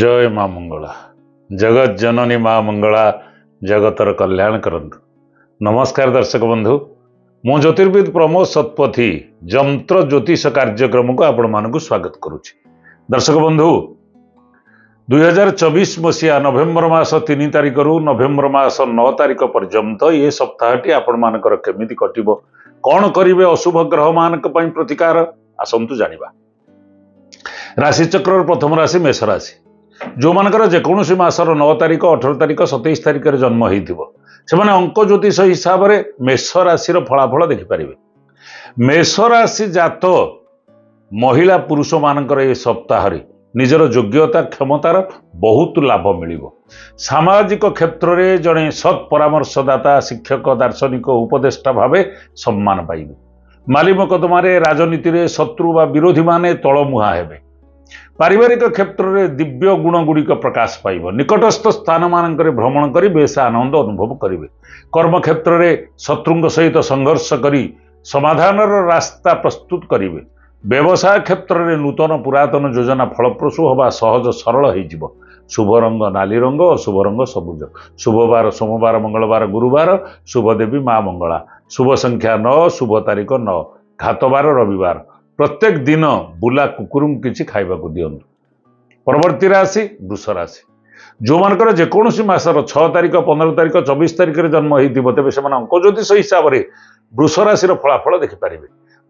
ଜୟ ମା ମଙ୍ଗଳା ଜଗତ ଜନନୀ ମା ମଙ୍ଗଳା ଜଗତର କଲ୍ୟାଣ କରନ୍ତୁ ନମସ୍କାର ଦର୍ଶକ ବନ୍ଧୁ ମୁଁ ଜ୍ୟୋତିର୍ବିଦ ପ୍ରମୋଦ ଶତପଥୀ ଯନ୍ତ୍ର ଜ୍ୟୋତିଷ କାର୍ଯ୍ୟକ୍ରମକୁ ଆପଣମାନଙ୍କୁ ସ୍ୱାଗତ କରୁଛି ଦର୍ଶକ ବନ୍ଧୁ ଦୁଇହଜାର ଚବିଶ ମସିହା ନଭେମ୍ବର ମାସ ତିନି ତାରିଖରୁ ନଭେମ୍ବର ମାସ ନଅ ତାରିଖ ପର୍ଯ୍ୟନ୍ତ ଏ ସପ୍ତାହଟି ଆପଣମାନଙ୍କର କେମିତି କଟିବ କ'ଣ କରିବେ ଅଶୁଭ ଗ୍ରହମାନଙ୍କ ପାଇଁ ପ୍ରତିକାର ଆସନ୍ତୁ ଜାଣିବା ରାଶିଚକ୍ରର ପ୍ରଥମ ରାଶି ମେଷ ରାଶି ଯେଉଁମାନଙ୍କର ଯେକୌଣସି ମାସର ନଅ ତାରିଖ ଅଠର ତାରିଖ ସତେଇଶ ତାରିଖରେ ଜନ୍ମ ହୋଇଥିବ ସେମାନେ ଅଙ୍କ ଜ୍ୟୋତିଷ ହିସାବରେ ମେଷ ରାଶିର ଫଳାଫଳ ଦେଖିପାରିବେ ମେଷ ରାଶି ଜାତ ମହିଳା ପୁରୁଷମାନଙ୍କର ଏ ସପ୍ତାହରେ ନିଜର ଯୋଗ୍ୟତା କ୍ଷମତାର ବହୁତ ଲାଭ ମିଳିବ ସାମାଜିକ କ୍ଷେତ୍ରରେ ଜଣେ ସତ୍ ପରାମର୍ଶଦାତା ଶିକ୍ଷକ ଦାର୍ଶନିକ ଉପଦେଷ୍ଟା ଭାବେ ସମ୍ମାନ ପାଇବେ ମାଲିମକଦମାରେ ରାଜନୀତିରେ ଶତ୍ରୁ ବା ବିରୋଧୀମାନେ ତଳମୁହାଁ ହେବେ ପାରିବାରିକ କ୍ଷେତ୍ରରେ ଦିବ୍ୟ ଗୁଣ ଗୁଡ଼ିକ ପ୍ରକାଶ ପାଇବ ନିକଟସ୍ଥ ସ୍ଥାନମାନଙ୍କରେ ଭ୍ରମଣ କରି ବେଶ ଆନନ୍ଦ ଅନୁଭବ କରିବେ କର୍ମକ୍ଷେତ୍ରରେ ଶତ୍ରୁଙ୍କ ସହିତ ସଂଘର୍ଷ କରି ସମାଧାନର ରାସ୍ତା ପ୍ରସ୍ତୁତ କରିବେ ବ୍ୟବସାୟ କ୍ଷେତ୍ରରେ ନୂତନ ପୁରାତନ ଯୋଜନା ଫଳପ୍ରସୂ ହେବା ସହଜ ସରଳ ହୋଇଯିବ ଶୁଭ ରଙ୍ଗ ନାଲି ରଙ୍ଗ ଅଶୁଭ ରଙ୍ଗ ସବୁଜ ଶୁଭବାର ସୋମବାର ମଙ୍ଗଳବାର ଗୁରୁବାର ଶୁଭଦେବୀ ମା ମଙ୍ଗଳା ଶୁଭ ସଂଖ୍ୟା ନଅ ଶୁଭ ତାରିଖ ନଅ ଘାତବାର ରବିବାର ପ୍ରତ୍ୟେକ ଦିନ ବୁଲା କୁକୁରଙ୍କୁ କିଛି ଖାଇବାକୁ ଦିଅନ୍ତୁ ପରବର୍ତ୍ତୀ ରାଶି ବୃଷ ରାଶି ଯେଉଁମାନଙ୍କର ଯେକୌଣସି ମାସର ଛଅ ତାରିଖ ପନ୍ଦର ତାରିଖ ଚବିଶ ତାରିଖରେ ଜନ୍ମ ହେଇଥିବ ତେବେ ସେମାନେ ଅଙ୍କ ଜ୍ୟୋତିଷ ହିସାବରେ ବୃଷ ରାଶିର ଫଳାଫଳ ଦେଖିପାରିବେ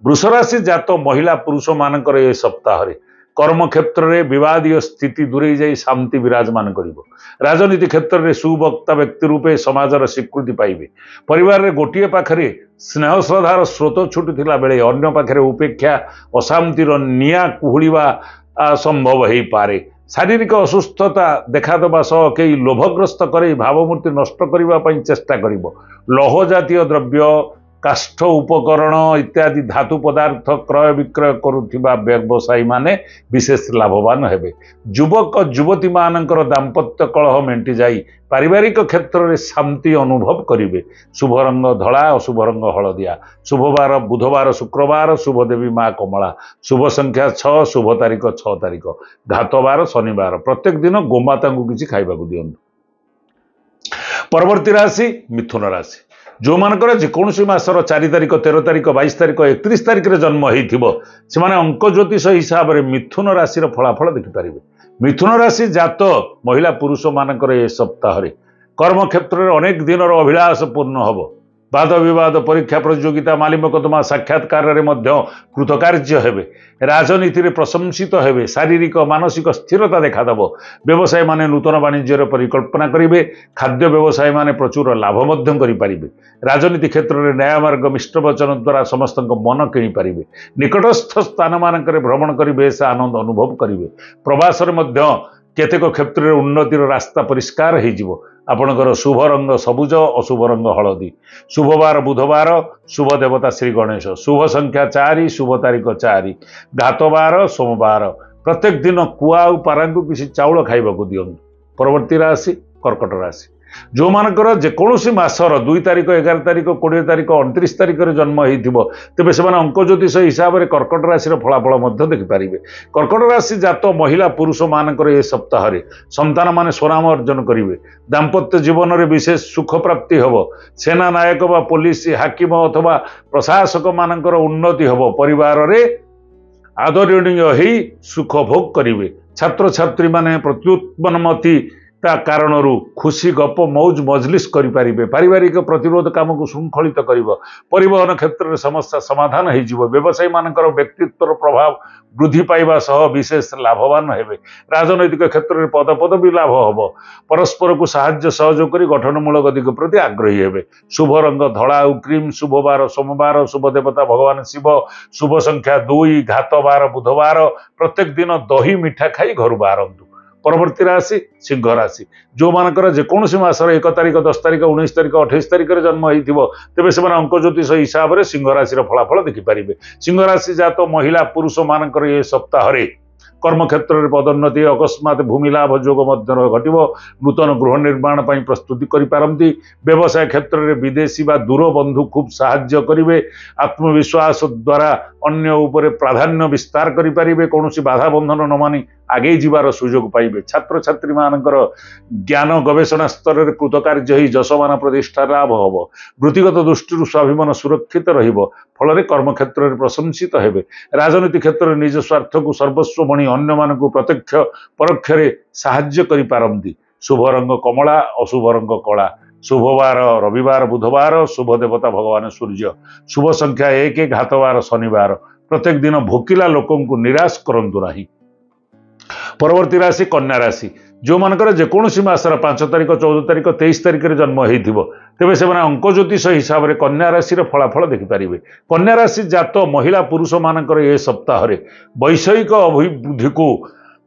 ବୃଷ ରାଶି ଜାତ ମହିଳା ପୁରୁଷ ମାନଙ୍କର ଏ ସପ୍ତାହରେ কর্মক্ষেত্রে বিবাদীয় স্থিতি দূরেই যাই শান্তি বিরাজমান করিব রাজনীতি ক্ষেত্রে সুবক্তা ব্যক্তি রূপে সমাজর স্বীকৃতি পাইবে পরিবারের গোটিয়ে পাখে স্নেহ শ্রদ্ধার স্রোত ছুটুলা বেড়ে অন্য পাখে উপেক্ষা অশান্তির নিয়া কুহুড়া সম্ভব হইপারে শারীরিক অসুস্থতা দেখাদেবা সহ কেই লোভগ্রস্ত করে ভাবমূর্তি নষ্ট করা চেষ্টা করিব লৌহ জাতীয় দ্রব্য କାଷ୍ଠ ଉପକରଣ ଇତ୍ୟାଦି ଧାତୁ ପଦାର୍ଥ କ୍ରୟ ବିକ୍ରୟ କରୁଥିବା ବ୍ୟବସାୟୀମାନେ ବିଶେଷ ଲାଭବାନ ହେବେ ଯୁବକ ଯୁବତୀମାନଙ୍କର ଦାମ୍ପତ୍ୟ କଳହ ମେଣ୍ଟି ଯାଇ ପାରିବାରିକ କ୍ଷେତ୍ରରେ ଶାନ୍ତି ଅନୁଭବ କରିବେ ଶୁଭରଙ୍ଗ ଧଳା ଅଶୁଭ ରଙ୍ଗ ହଳଦିଆ ଶୁଭବାର ବୁଧବାର ଶୁକ୍ରବାର ଶୁଭଦେବୀ ମା କମଳା ଶୁଭ ସଂଖ୍ୟା ଛଅ ଶୁଭ ତାରିଖ ଛଅ ତାରିଖ ଘାତବାର ଶନିବାର ପ୍ରତ୍ୟେକ ଦିନ ଗୋମାତାଙ୍କୁ କିଛି ଖାଇବାକୁ ଦିଅନ୍ତୁ ପରବର୍ତ୍ତୀ ରାଶି ମିଥୁନ ରାଶି ଯେଉଁମାନଙ୍କର ଯେକୌଣସି ମାସର ଚାରି ତାରିଖ ତେର ତାରିଖ ବାଇଶ ତାରିଖ ଏକତିରିଶ ତାରିଖରେ ଜନ୍ମ ହୋଇଥିବ ସେମାନେ ଅଙ୍କ ଜ୍ୟୋତିଷ ହିସାବରେ ମିଥୁନ ରାଶିର ଫଳାଫଳ ଦେଖିପାରିବେ ମିଥୁନ ରାଶି ଜାତ ମହିଳା ପୁରୁଷମାନଙ୍କର ଏ ସପ୍ତାହରେ କର୍ମକ୍ଷେତ୍ରରେ ଅନେକ ଦିନର ଅଭିଳାଷ ପୂର୍ଣ୍ଣ ହେବ ବାଦ ବିବାଦ ପରୀକ୍ଷା ପ୍ରତିଯୋଗିତା ମାଲିମକଦ୍ଦମା ସାକ୍ଷାତକାରରେ ମଧ୍ୟ କୃତକାର୍ଯ୍ୟ ହେବେ ରାଜନୀତିରେ ପ୍ରଶଂସିତ ହେବେ ଶାରୀରିକ ମାନସିକ ସ୍ଥିରତା ଦେଖାଦେବ ବ୍ୟବସାୟୀମାନେ ନୂତନ ବାଣିଜ୍ୟର ପରିକଳ୍ପନା କରିବେ ଖାଦ୍ୟ ବ୍ୟବସାୟୀମାନେ ପ୍ରଚୁର ଲାଭ ମଧ୍ୟ କରିପାରିବେ ରାଜନୀତି କ୍ଷେତ୍ରରେ ନ୍ୟାୟମାର୍ଗ ମିଷ୍ଟବଚନ ଦ୍ୱାରା ସମସ୍ତଙ୍କ ମନ କିଣିପାରିବେ ନିକଟସ୍ଥ ସ୍ଥାନମାନଙ୍କରେ ଭ୍ରମଣ କରି ବେଶ ଆନନ୍ଦ ଅନୁଭବ କରିବେ ପ୍ରବାସରେ ମଧ୍ୟ କେତେକ କ୍ଷେତ୍ରରେ ଉନ୍ନତିର ରାସ୍ତା ପରିଷ୍କାର ହେଇଯିବ ଆପଣଙ୍କର ଶୁଭ ରଙ୍ଗ ସବୁଜ ଅଶୁଭ ରଙ୍ଗ ହଳଦୀ ଶୁଭବାର ବୁଧବାର ଶୁଭ ଦେବତା ଶ୍ରୀ ଗଣେଶ ଶୁଭ ସଂଖ୍ୟା ଚାରି ଶୁଭ ତାରିଖ ଚାରି ଘାତବାର ସୋମବାର ପ୍ରତ୍ୟେକ ଦିନ କୁଆ ଆଉ ପାରାଙ୍କୁ କିଛି ଚାଉଳ ଖାଇବାକୁ ଦିଅନ୍ତୁ ପରବର୍ତ୍ତୀ ରାଶି କର୍କଟ ରାଶି ଯେଉଁମାନଙ୍କର ଯେକୌଣସି ମାସର ଦୁଇ ତାରିଖ ଏଗାର ତାରିଖ କୋଡ଼ିଏ ତାରିଖ ଅଣତିରିଶ ତାରିଖରେ ଜନ୍ମ ହେଇଥିବ ତେବେ ସେମାନେ ଅଙ୍କ ଜ୍ୟୋତିଷ ହିସାବରେ କର୍କଟ ରାଶିର ଫଳାଫଳ ମଧ୍ୟ ଦେଖିପାରିବେ କର୍କଟ ରାଶି ଜାତ ମହିଳା ପୁରୁଷମାନଙ୍କର ଏ ସପ୍ତାହରେ ସନ୍ତାନମାନେ ସ୍ୱନାମ ଅର୍ଜନ କରିବେ ଦାମ୍ପତ୍ୟ ଜୀବନରେ ବିଶେଷ ସୁଖ ପ୍ରାପ୍ତି ହେବ ସେନା ନାୟକ ବା ପୋଲିସ ହାକିମ ଅଥବା ପ୍ରଶାସକ ମାନଙ୍କର ଉନ୍ନତି ହେବ ପରିବାରରେ ଆଦରଣୀୟ ହେଇ ସୁଖ ଭୋଗ କରିବେ ଛାତ୍ରଛାତ୍ରୀମାନେ ପ୍ରତ୍ୟୁତ୍ପନ୍ନମତୀ ତା କାରଣରୁ ଖୁସି ଗପ ମଉଜ ମଜଲିସ୍ କରିପାରିବେ ପାରିବାରିକ ପ୍ରତିରୋଧ କାମକୁ ଶୃଙ୍ଖଳିତ କରିବ ପରିବହନ କ୍ଷେତ୍ରରେ ସମସ୍ୟା ସମାଧାନ ହୋଇଯିବ ବ୍ୟବସାୟୀମାନଙ୍କର ବ୍ୟକ୍ତିତ୍ୱର ପ୍ରଭାବ ବୃଦ୍ଧି ପାଇବା ସହ ବିଶେଷ ଲାଭବାନ ହେବେ ରାଜନୈତିକ କ୍ଷେତ୍ରରେ ବି ଲାଭ ହେବ ପରସ୍ପରକୁ ସାହାଯ୍ୟ ସହଯୋଗ କରି ଗଠନମୂଳକ ଦିଗ ପ୍ରତି ଆଗ୍ରହୀ ହେବେ ଶୁଭ ରଙ୍ଗ ଧଳା ଆଉ କ୍ରିମ୍ ଶୁଭବାର ସୋମବାର ଶୁଭ ଦେବତା ଭଗବାନ ଶିବ ଶୁଭ ସଂଖ୍ୟା ଦୁଇ ଘାତ ବାର ବୁଧବାର ପ୍ରତ୍ୟେକ ଦିନ ଦହି ମିଠା ଖାଇ ଘରୁ ବାହାରନ୍ତୁ ପରବର୍ତ୍ତୀ ରାଶି ସିଂହ ରାଶି ଯେଉଁମାନଙ୍କର ଯେକୌଣସି ମାସର ଏକ ତାରିଖ ଦଶ ତାରିଖ ଉଣେଇଶ ତାରିଖ ଅଠେଇଶ ତାରିଖରେ ଜନ୍ମ ହୋଇଥିବ ତେବେ ସେମାନେ ଅଙ୍କ ଜ୍ୟୋତିଷ ହିସାବରେ ସିଂହ ରାଶିର ଫଳାଫଳ ଦେଖିପାରିବେ ସିଂହ ରାଶି ଜାତ ମହିଳା ପୁରୁଷମାନଙ୍କର ଏ ସପ୍ତାହରେ କର୍ମକ୍ଷେତ୍ରରେ ପଦୋନ୍ନତି ଅକସ୍ମାତ୍ ଭୂମି ଲାଭ ଯୋଗ ମଧ୍ୟ ଘଟିବ ନୂତନ ଗୃହ ନିର୍ମାଣ ପାଇଁ ପ୍ରସ୍ତୁତି କରିପାରନ୍ତି ବ୍ୟବସାୟ କ୍ଷେତ୍ରରେ ବିଦେଶୀ ବା ଦୂର ବନ୍ଧୁ ଖୁବ୍ ସାହାଯ୍ୟ କରିବେ ଆତ୍ମବିଶ୍ୱାସ ଦ୍ୱାରା ଅନ୍ୟ ଉପରେ ପ୍ରାଧାନ୍ୟ ବିସ୍ତାର କରିପାରିବେ କୌଣସି ବାଧାବନ୍ଧନ ନ ମାନି ଆଗେଇ ଯିବାର ସୁଯୋଗ ପାଇବେ ଛାତ୍ରଛାତ୍ରୀମାନଙ୍କର ଜ୍ଞାନ ଗବେଷଣା ସ୍ତରରେ କୃତକାର୍ଯ୍ୟ ହୋଇ ଯଶମାନ ପ୍ରତିଷ୍ଠା ଲାଭ ହେବ ବୃତ୍ତିଗତ ଦୃଷ୍ଟିରୁ ସ୍ୱାଭିମାନ ସୁରକ୍ଷିତ ରହିବ ଫଳରେ କର୍ମକ୍ଷେତ୍ରରେ ପ୍ରଶଂସିତ ହେବେ ରାଜନୀତି କ୍ଷେତ୍ରରେ ନିଜ ସ୍ୱାର୍ଥକୁ ସର୍ବସ୍ୱ ବଣି ଅନ୍ୟମାନଙ୍କୁ ପ୍ରତ୍ୟକ୍ଷ ପରୋକ୍ଷରେ ସାହାଯ୍ୟ କରିପାରନ୍ତି ଶୁଭ ରଙ୍ଗ କମଳା ଅଶୁଭ ରଙ୍ଗ କଳା ଶୁଭବାର ରବିବାର ବୁଧବାର ଶୁଭ ଦେବତା ଭଗବାନ ସୂର୍ଯ୍ୟ ଶୁଭ ସଂଖ୍ୟା ଏକ ଘାତବାର ଶନିବାର ପ୍ରତ୍ୟେକ ଦିନ ଭୋକିଲା ଲୋକଙ୍କୁ ନିରାଶ କରନ୍ତୁ ନାହିଁ ପରବର୍ତ୍ତୀ ରାଶି କନ୍ୟା ରାଶି ଯେଉଁମାନଙ୍କର ଯେକୌଣସି ମାସର ପାଞ୍ଚ ତାରିଖ ଚଉଦ ତାରିଖ ତେଇଶ ତାରିଖରେ ଜନ୍ମ ହୋଇଥିବ ତେବେ ସେମାନେ ଅଙ୍କ ଜ୍ୟୋତିଷ ହିସାବରେ କନ୍ୟା ରାଶିର ଫଳାଫଳ ଦେଖିପାରିବେ କନ୍ୟା ରାଶି ଜାତ ମହିଳା ପୁରୁଷମାନଙ୍କର ଏ ସପ୍ତାହରେ ବୈଷୟିକ ଅଭିବୃଦ୍ଧିକୁ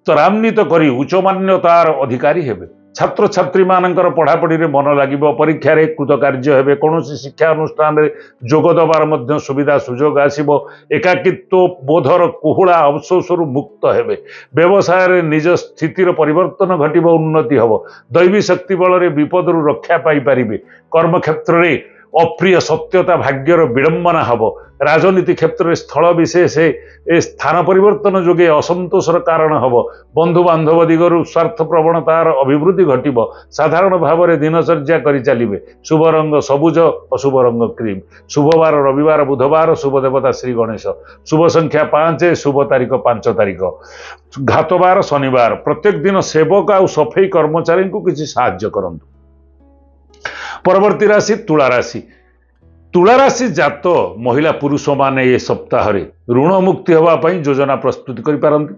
ତ୍ୱରାନ୍ୱିତ କରି ଉଚ୍ଚମାନ୍ୟତାର ଅଧିକାରୀ ହେବେ ଛାତ୍ରଛାତ୍ରୀମାନଙ୍କର ପଢ଼ାପଢ଼ିରେ ମନ ଲାଗିବ ପରୀକ୍ଷାରେ କୃତକାର୍ଯ୍ୟ ହେବେ କୌଣସି ଶିକ୍ଷା ଅନୁଷ୍ଠାନରେ ଯୋଗ ଦେବାର ମଧ୍ୟ ସୁବିଧା ସୁଯୋଗ ଆସିବ ଏକାକିତ୍ୱ ବୋଧର କୋହଳା ଅବଶୋଷରୁ ମୁକ୍ତ ହେବେ ବ୍ୟବସାୟରେ ନିଜ ସ୍ଥିତିର ପରିବର୍ତ୍ତନ ଘଟିବ ଉନ୍ନତି ହେବ ଦୈବୀ ଶକ୍ତି ବଳରେ ବିପଦରୁ ରକ୍ଷା ପାଇପାରିବେ କର୍ମକ୍ଷେତ୍ରରେ ଅପ୍ରିୟ ସତ୍ୟତା ଭାଗ୍ୟର ବିଡ଼ମ୍ବନା ହେବ ରାଜନୀତି କ୍ଷେତ୍ରରେ ସ୍ଥଳ ବିଶେଷ ଏ ସ୍ଥାନ ପରିବର୍ତ୍ତନ ଯୋଗେ ଅସନ୍ତୋଷର କାରଣ ହେବ ବନ୍ଧୁବାନ୍ଧବ ଦିଗରୁ ସ୍ୱାର୍ଥ ପ୍ରବଣତାର ଅଭିବୃଦ୍ଧି ଘଟିବ ସାଧାରଣ ଭାବରେ ଦିନଚର୍ଯ୍ୟା କରି ଚାଲିବେ ରଙ୍ଗ ସବୁଜ ଅଶୁଭ ରଙ୍ଗ କ୍ରିମ୍ ଶୁଭବାର ରବିବାର ବୁଧବାର ଶୁଭ ଦେବତା ଶ୍ରୀ ଗଣେଶ ଶୁଭ ସଂଖ୍ୟା ପାଞ୍ଚ ଶୁଭ ତାରିଖ ପାଞ୍ଚ ତାରିଖ ଘାତବାର ଶନିବାର ପ୍ରତ୍ୟେକ ଦିନ ସେବକ ଆଉ ସଫେଇ କର୍ମଚାରୀଙ୍କୁ କିଛି ସାହାଯ୍ୟ କରନ୍ତୁ ପରବର୍ତ୍ତୀ ରାଶି ତୁଳା ରାଶି ତୁଳା ରାଶି ଜାତ ମହିଳା ପୁରୁଷମାନେ ଏ ସପ୍ତାହରେ ଋଣ ମୁକ୍ତି ହେବା ପାଇଁ ଯୋଜନା ପ୍ରସ୍ତୁତି କରିପାରନ୍ତି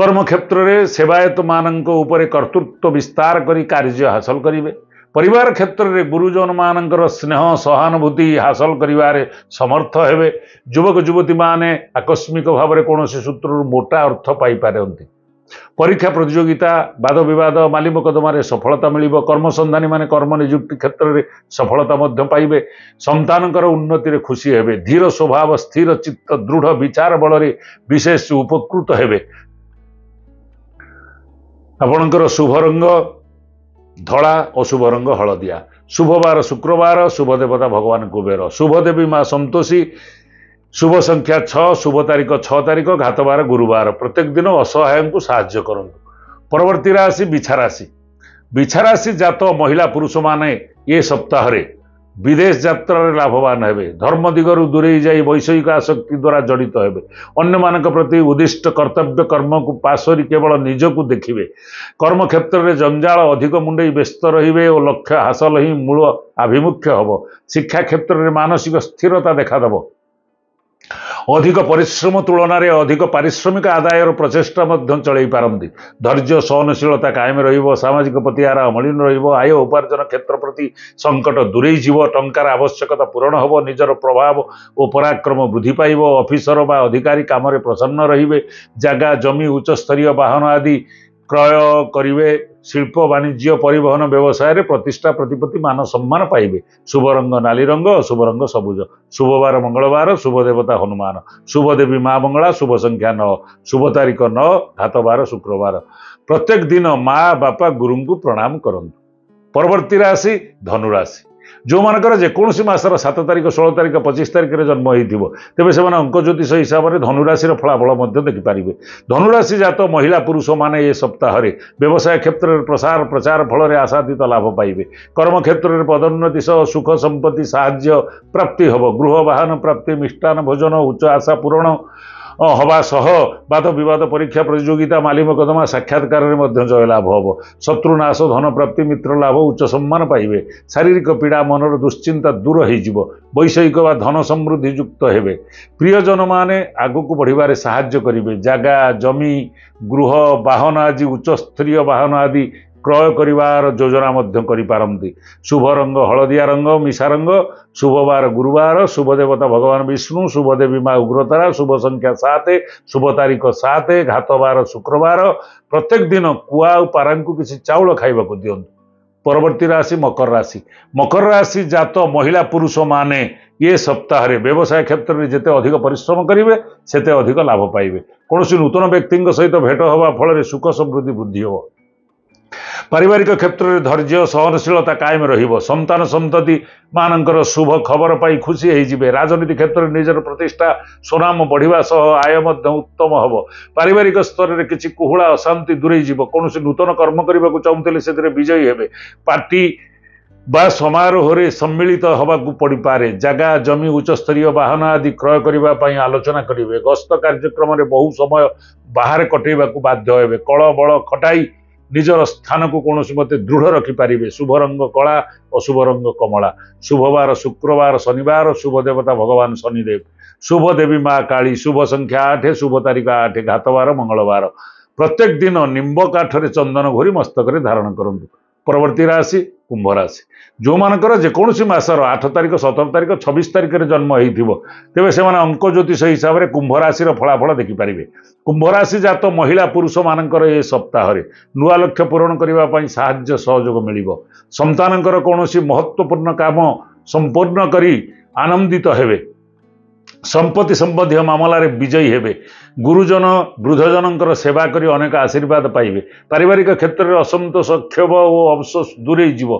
କର୍ମକ୍ଷେତ୍ରରେ ସେବାୟତମାନଙ୍କ ଉପରେ କର୍ତ୍ତୃତ୍ୱ ବିସ୍ତାର କରି କାର୍ଯ୍ୟ ହାସଲ କରିବେ ପରିବାର କ୍ଷେତ୍ରରେ ଗୁରୁଜନମାନଙ୍କର ସ୍ନେହ ସହାନୁଭୂତି ହାସଲ କରିବାରେ ସମର୍ଥ ହେବେ ଯୁବକ ଯୁବତୀମାନେ ଆକସ୍ମିକ ଭାବରେ କୌଣସି ସୂତ୍ରରୁ ମୋଟା ଅର୍ଥ ପାଇପାରନ୍ତି ପରୀକ୍ଷା ପ୍ରତିଯୋଗିତା ବାଦ ବିବାଦ ମାଲି ମକଦ୍ଦମାରେ ସଫଳତା ମିଳିବ କର୍ମସନ୍ଧାନୀମାନେ କର୍ମ ନିଯୁକ୍ତି କ୍ଷେତ୍ରରେ ସଫଳତା ମଧ୍ୟ ପାଇବେ ସନ୍ତାନଙ୍କର ଉନ୍ନତିରେ ଖୁସି ହେବେ ଧୀର ସ୍ୱଭାବ ସ୍ଥିର ଚିତ୍ତ ଦୃଢ଼ ବିଚାର ବଳରେ ବିଶେଷ ଉପକୃତ ହେବେ ଆପଣଙ୍କର ଶୁଭ ରଙ୍ଗ ଧଳା ଓ ଶୁଭ ରଙ୍ଗ ହଳଦିଆ ଶୁଭବାର ଶୁକ୍ରବାର ଶୁଭ ଦେବତା ଭଗବାନ କୁବେର ଶୁଭ ଦେବୀ ମା ସନ୍ତୋଷୀ ଶୁଭ ସଂଖ୍ୟା ଛଅ ଶୁଭ ତାରିଖ ଛଅ ତାରିଖ ଘାତବାର ଗୁରୁବାର ପ୍ରତ୍ୟେକ ଦିନ ଅସହାୟଙ୍କୁ ସାହାଯ୍ୟ କରନ୍ତୁ ପରବର୍ତ୍ତୀ ରାଶି ବିଛାରାଶି ବିଛାରାଶି ଜାତ ମହିଳା ପୁରୁଷମାନେ ଏ ସପ୍ତାହରେ ବିଦେଶ ଯାତ୍ରାରେ ଲାଭବାନ ହେବେ ଧର୍ମ ଦିଗରୁ ଦୂରେଇ ଯାଇ ବୈଷୟିକ ଆସକ୍ତି ଦ୍ୱାରା ଜଡ଼ିତ ହେବେ ଅନ୍ୟମାନଙ୍କ ପ୍ରତି ଉଦ୍ଦିଷ୍ଟ କର୍ତ୍ତବ୍ୟ କର୍ମକୁ ପାସରି କେବଳ ନିଜକୁ ଦେଖିବେ କର୍ମକ୍ଷେତ୍ରରେ ଜଞ୍ଜାଳ ଅଧିକ ମୁଣ୍ଡେଇ ବ୍ୟସ୍ତ ରହିବେ ଓ ଲକ୍ଷ୍ୟ ହାସଲ ହିଁ ମୂଳ ଆଭିମୁଖ୍ୟ ହେବ ଶିକ୍ଷା କ୍ଷେତ୍ରରେ ମାନସିକ ସ୍ଥିରତା ଦେଖାଦେବ ଅଧିକ ପରିଶ୍ରମ ତୁଳନାରେ ଅଧିକ ପାରିଶ୍ରମିକ ଆଦାୟର ପ୍ରଚେଷ୍ଟା ମଧ୍ୟ ଚଳେଇ ପାରନ୍ତି ଧୈର୍ଯ୍ୟ ସହନଶୀଳତା କାଏମ ରହିବ ସାମାଜିକ ପ୍ରତି ଏହାର ମଳିନ ରହିବ ଆୟ ଉପାର୍ଜନ କ୍ଷେତ୍ର ପ୍ରତି ସଙ୍କଟ ଦୂରେଇ ଯିବ ଟଙ୍କାର ଆବଶ୍ୟକତା ପୂରଣ ହେବ ନିଜର ପ୍ରଭାବ ଓ ପରାକ୍ରମ ବୃଦ୍ଧି ପାଇବ ଅଫିସର ବା ଅଧିକାରୀ କାମରେ ପ୍ରସନ୍ନ ରହିବେ ଜାଗା ଜମି ଉଚ୍ଚସ୍ତରୀୟ ବାହନ ଆଦି କ୍ରୟ କରିବେ शिल्प वाणिज्य परिवहन व्यवसायले प्रतिष्ठा प्रतिपति मान सम्मान पाइबे पाङ शुभरङ सबुज शुभवार शुभ देवता हनुमान शुभ देवी शुभदेवी माङ् शुभ संख्या न शुभ तारिक न धातबार शुक्रबार प्रत्येक दिन मापा गुरुङ प्रणाम परवर्ती राशि धनु राशि ଯେଉଁମାନଙ୍କର ଯେକୌଣସି ମାସର ସାତ ତାରିଖ ଷୋହଳ ତାରିଖ ପଚିଶ ତାରିଖରେ ଜନ୍ମ ହୋଇଥିବ ତେବେ ସେମାନେ ଅଙ୍କଜ୍ୟୋତିଷ ହିସାବରେ ଧନୁରାଶିର ଫଳାଫଳ ମଧ୍ୟ ଦେଖିପାରିବେ ଧନୁରାଶି ଜାତ ମହିଳା ପୁରୁଷମାନେ ଏ ସପ୍ତାହରେ ବ୍ୟବସାୟ କ୍ଷେତ୍ରରେ ପ୍ରସାର ପ୍ରଚାର ଫଳରେ ଆଶାତୀତ ଲାଭ ପାଇବେ କର୍ମକ୍ଷେତ୍ରରେ ପଦୋନ୍ନତି ସହ ସୁଖ ସମ୍ପତ୍ତି ସାହାଯ୍ୟ ପ୍ରାପ୍ତି ହେବ ଗୃହ ବାହାନ ପ୍ରାପ୍ତି ମିଷ୍ଟାନ୍ନ ଭୋଜନ ଉଚ୍ଚ ଆଶା ପୂରଣ ହେବା ସହ ବାଦ ବିବାଦ ପରୀକ୍ଷା ପ୍ରତିଯୋଗିତା ମାଲି ମକଦ୍ଦମା ସାକ୍ଷାତକାରରେ ମଧ୍ୟ ଜୟଲାଭ ହେବ ଶତ୍ରୁ ନାଶ ଧନପ୍ରାପ୍ତି ମିତ୍ର ଲାଭ ଉଚ୍ଚ ସମ୍ମାନ ପାଇବେ ଶାରୀରିକ ପୀଡ଼ା ମନର ଦୁଶ୍ଚିନ୍ତା ଦୂର ହୋଇଯିବ ବୈଷୟିକ ବା ଧନ ସମୃଦ୍ଧି ଯୁକ୍ତ ହେବେ ପ୍ରିୟଜନମାନେ ଆଗକୁ ବଢ଼ିବାରେ ସାହାଯ୍ୟ କରିବେ ଜାଗା ଜମି ଗୃହ ବାହନ ଆଦି ଉଚ୍ଚସ୍ତରୀୟ ବାହନ ଆଦି କ୍ରୟ କରିବାର ଯୋଜନା ମଧ୍ୟ କରିପାରନ୍ତି ଶୁଭ ରଙ୍ଗ ହଳଦିଆ ରଙ୍ଗ ମିଶା ରଙ୍ଗ ଶୁଭବାର ଗୁରୁବାର ଶୁଭ ଦେବତା ଭଗବାନ ବିଷ୍ଣୁ ଶୁଭ ଦେବୀ ମା ଉଗ୍ରତାରା ଶୁଭ ସଂଖ୍ୟା ସାତ ଶୁଭ ତାରିଖ ସାତ ଘାତବାର ଶୁକ୍ରବାର ପ୍ରତ୍ୟେକ ଦିନ କୁଆ ଆଉ ପାରାଙ୍କୁ କିଛି ଚାଉଳ ଖାଇବାକୁ ଦିଅନ୍ତୁ ପରବର୍ତ୍ତୀ ରାଶି ମକର ରାଶି ମକର ରାଶି ଜାତ ମହିଳା ପୁରୁଷମାନେ ଏ ସପ୍ତାହରେ ବ୍ୟବସାୟ କ୍ଷେତ୍ରରେ ଯେତେ ଅଧିକ ପରିଶ୍ରମ କରିବେ ସେତେ ଅଧିକ ଲାଭ ପାଇବେ କୌଣସି ନୂତନ ବ୍ୟକ୍ତିଙ୍କ ସହିତ ଭେଟ ହେବା ଫଳରେ ସୁଖ ସମୃଦ୍ଧି ବୃଦ୍ଧି ହେବ ପାରିବାରିକ କ୍ଷେତ୍ରରେ ଧୈର୍ଯ୍ୟ ସହନଶୀଳତା କାଏମ ରହିବ ସନ୍ତାନ ସନ୍ତତି ମାନଙ୍କର ଶୁଭ ଖବର ପାଇ ଖୁସି ହୋଇଯିବେ ରାଜନୀତି କ୍ଷେତ୍ରରେ ନିଜର ପ୍ରତିଷ୍ଠା ସୁନାମ ବଢ଼ିବା ସହ ଆୟ ମଧ୍ୟ ଉତ୍ତମ ହେବ ପାରିବାରିକ ସ୍ତରରେ କିଛି କୁହୁଳା ଅଶାନ୍ତି ଦୂରେଇ ଯିବ କୌଣସି ନୂତନ କର୍ମ କରିବାକୁ ଚାହୁଁଥିଲେ ସେଥିରେ ବିଜୟୀ ହେବେ ପାର୍ଟି ବା ସମାରୋହରେ ସମ୍ମିଳିତ ହେବାକୁ ପଡ଼ିପାରେ ଜାଗା ଜମି ଉଚ୍ଚସ୍ତରୀୟ ବାହନ ଆଦି କ୍ରୟ କରିବା ପାଇଁ ଆଲୋଚନା କରିବେ ଗସ୍ତ କାର୍ଯ୍ୟକ୍ରମରେ ବହୁ ସମୟ ବାହାରେ କଟେଇବାକୁ ବାଧ୍ୟ ହେବେ କଳ ବଳ ଖଟାଇ ନିଜର ସ୍ଥାନକୁ କୌଣସି ମତେ ଦୃଢ଼ ରଖିପାରିବେ ଶୁଭ ରଙ୍ଗ କଳା ଅଶୁଭ ରଙ୍ଗ କମଳା ଶୁଭବାର ଶୁକ୍ରବାର ଶନିବାର ଶୁଭ ଦେବତା ଭଗବାନ ଶନିଦେବ ଶୁଭ ଦେବୀ ମା କାଳୀ ଶୁଭ ସଂଖ୍ୟା ଆଠ ଶୁଭ ତାରିଖ ଆଠ ଘାତବାର ମଙ୍ଗଳବାର ପ୍ରତ୍ୟେକ ଦିନ ନିମ୍ବ କାଠରେ ଚନ୍ଦନ ଘୋରି ମସ୍ତକରେ ଧାରଣ କରନ୍ତୁ ପରବର୍ତ୍ତୀ ରାଶି କୁମ୍ଭ ରାଶି ଯେଉଁମାନଙ୍କର ଯେକୌଣସି ମାସର ଆଠ ତାରିଖ ସତର ତାରିଖ ଛବିଶ ତାରିଖରେ ଜନ୍ମ ହୋଇଥିବ ତେବେ ସେମାନେ ଅଙ୍କ ଜ୍ୟୋତିଷ ହିସାବରେ କୁମ୍ଭ ରାଶିର ଫଳାଫଳ ଦେଖିପାରିବେ କୁମ୍ଭ ରାଶି ଜାତ ମହିଳା ପୁରୁଷମାନଙ୍କର ଏ ସପ୍ତାହରେ ନୂଆ ଲକ୍ଷ୍ୟ ପୂରଣ କରିବା ପାଇଁ ସାହାଯ୍ୟ ସହଯୋଗ ମିଳିବ ସନ୍ତାନଙ୍କର କୌଣସି ମହତ୍ଵପୂର୍ଣ୍ଣ କାମ ସମ୍ପୂର୍ଣ୍ଣ କରି ଆନନ୍ଦିତ ହେବେ ସମ୍ପତ୍ତି ସମ୍ବନ୍ଧୀୟ ମାମଲାରେ ବିଜୟୀ ହେବେ ଗୁରୁଜନ ବୃଦ୍ଧଜନଙ୍କର ସେବା କରି ଅନେକ ଆଶୀର୍ବାଦ ପାଇବେ ପାରିବାରିକ କ୍ଷେତ୍ରରେ ଅସନ୍ତୋଷ କ୍ଷୋଭ ଓ ଅବସୋଷ ଦୂରେଇ ଯିବ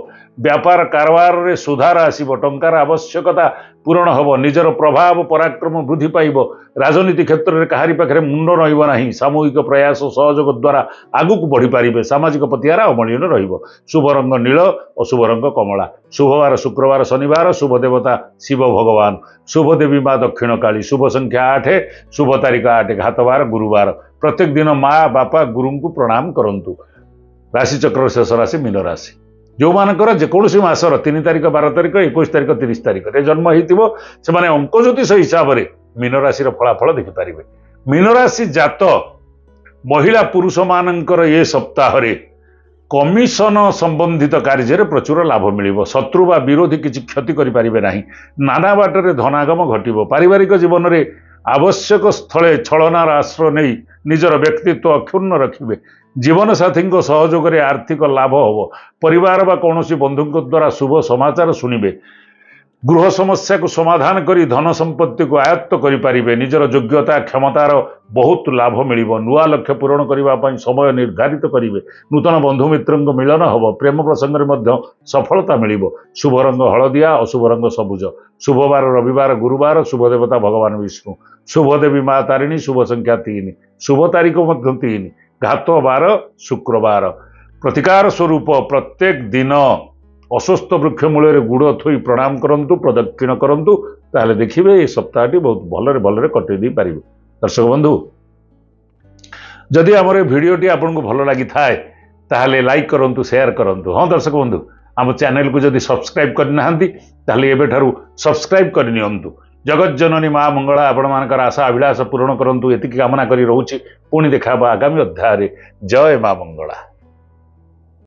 ବ୍ୟାପାର କାରବାରରେ ସୁଧାର ଆସିବ ଟଙ୍କାର ଆବଶ୍ୟକତା ପୂରଣ ହେବ ନିଜର ପ୍ରଭାବ ପରାକ୍ରମ ବୃଦ୍ଧି ପାଇବ ରାଜନୀତି କ୍ଷେତ୍ରରେ କାହାରି ପାଖରେ ମୁଣ୍ଡ ରହିବ ନାହିଁ ସାମୂହିକ ପ୍ରୟାସ ସହଯୋଗ ଦ୍ୱାରା ଆଗକୁ ବଢ଼ିପାରିବେ ସାମାଜିକ ପ୍ରତିହାର ଅମଳୀନ ରହିବ ଶୁଭ ରଙ୍ଗ ନୀଳ ଅଶୁଭ ରଙ୍ଗ କମଳା ଶୁଭବାର ଶୁକ୍ରବାର ଶନିବାର ଶୁଭ ଦେବତା ଶିବ ଭଗବାନ ଶୁଭ ଦେବୀ ମା ଦକ୍ଷିଣକାଳୀ ଶୁଭ ସଂଖ୍ୟା ଆଠ ଶୁଭ ତାରିଖ ଆଠ ଧାତବାର ଗୁରୁବାର ପ୍ରତ୍ୟେକ ଦିନ ମା ବାପା ଗୁରୁଙ୍କୁ ପ୍ରଣାମ କରନ୍ତୁ ରାଶିଚକ୍ର ଶେଷ ରାଶି ମୀନ ରାଶି ଯେଉଁମାନଙ୍କର ଯେକୌଣସି ମାସର ତିନି ତାରିଖ ବାର ତାରିଖ ଏକୋଇଶ ତାରିଖ ତିରିଶ ତାରିଖରେ ଜନ୍ମ ହେଇଥିବ ସେମାନେ ଅଙ୍କ ଜ୍ୟୋତିଷ ହିସାବରେ ମୀନ ରାଶିର ଫଳାଫଳ ଦେଖିପାରିବେ ମୀନରାଶି ଜାତ ମହିଳା ପୁରୁଷମାନଙ୍କର ଏ ସପ୍ତାହରେ କମିଶନ ସମ୍ବନ୍ଧିତ କାର୍ଯ୍ୟରେ ପ୍ରଚୁର ଲାଭ ମିଳିବ ଶତ୍ରୁ ବା ବିରୋଧୀ କିଛି କ୍ଷତି କରିପାରିବେ ନାହିଁ ନାନା ବାଟରେ ଧନାଗମ ଘଟିବ ପାରିବାରିକ ଜୀବନରେ ଆବଶ୍ୟକ ସ୍ଥଳେ ଛଳନାର ଆଶ୍ରୟ ନେଇ ନିଜର ବ୍ୟକ୍ତିତ୍ୱ ଅକ୍ଷୁର୍ଣ୍ଣ ରଖିବେ ଜୀବନସାଥୀଙ୍କ ସହଯୋଗରେ ଆର୍ଥିକ ଲାଭ ହେବ ପରିବାର ବା କୌଣସି ବନ୍ଧୁଙ୍କ ଦ୍ୱାରା ଶୁଭ ସମାଚାର ଶୁଣିବେ ଗୃହ ସମସ୍ୟାକୁ ସମାଧାନ କରି ଧନ ସମ୍ପତ୍ତିକୁ ଆୟତ୍ତ କରିପାରିବେ ନିଜର ଯୋଗ୍ୟତା କ୍ଷମତାର ବହୁତ ଲାଭ ମିଳିବ ନୂଆ ଲକ୍ଷ୍ୟ ପୂରଣ କରିବା ପାଇଁ ସମୟ ନିର୍ଦ୍ଧାରିତ କରିବେ ନୂତନ ବନ୍ଧୁମିତ୍ରଙ୍କ ମିଳନ ହେବ ପ୍ରେମ ପ୍ରସଙ୍ଗରେ ମଧ୍ୟ ସଫଳତା ମିଳିବ ଶୁଭରଙ୍ଗ ହଳଦିଆ ଅଶୁଭରଙ୍ଗ ସବୁଜ ଶୁଭବାର ରବିବାର ଗୁରୁବାର ଶୁଭଦେବତା ଭଗବାନ ବିଷ୍ଣୁ शुभदेवी माँ तारिणी शुभ संख्या तीन शुभ तारीख मध्य तीन घात ବାର ଶୁକ୍ରବାର ପ୍ରତିକାର ସ୍ୱରୂପ ପ୍ରତ୍ୟେକ ଦିନ ଅସ୍ୱସ୍ଥ ବୃକ୍ଷ ମୂଳରେ ଗୁଡ଼ ଥୋଇ ପ୍ରଣାମ କରନ୍ତୁ ପ୍ରଦକ୍ଷିଣ କରନ୍ତୁ ତାହେଲେ ଦେଖିବେ ଏ ସପ୍ତାହଟି ବହୁତ ଭଲରେ ଭଲରେ କଟେଇ ଦେଇପାରିବେ ଦର୍ଶକ ବନ୍ଧୁ ଯଦି ଆମର ଏ ଭିଡ଼ିଓଟି ଆପଣଙ୍କୁ ଭଲ ଲାଗିଥାଏ ତାହେଲେ ଲାଇକ୍ କରନ୍ତୁ ସେୟାର କରନ୍ତୁ ହଁ ଦର୍ଶକ ବନ୍ଧୁ ଆମ ଚ୍ୟାନେଲକୁ ଯଦି ସବସ୍କ୍ରାଇବ୍ କରିନାହାନ୍ତି ତାହେଲେ ଏବେଠାରୁ ସବସ୍କ୍ରାଇବ୍ କରିନିଅନ୍ତୁ ଜଗତଜନନୀ ମା ମଙ୍ଗଳା ଆପଣମାନଙ୍କର ଆଶା ଅଭିଳାଷ ପୂରଣ କରନ୍ତୁ ଏତିକି କାମନା କରି ରହୁଛି ପୁଣି ଦେଖା ହେବା ଆଗାମୀ ଅଧ୍ୟାୟରେ ଜୟ ମା ମଙ୍ଗଳା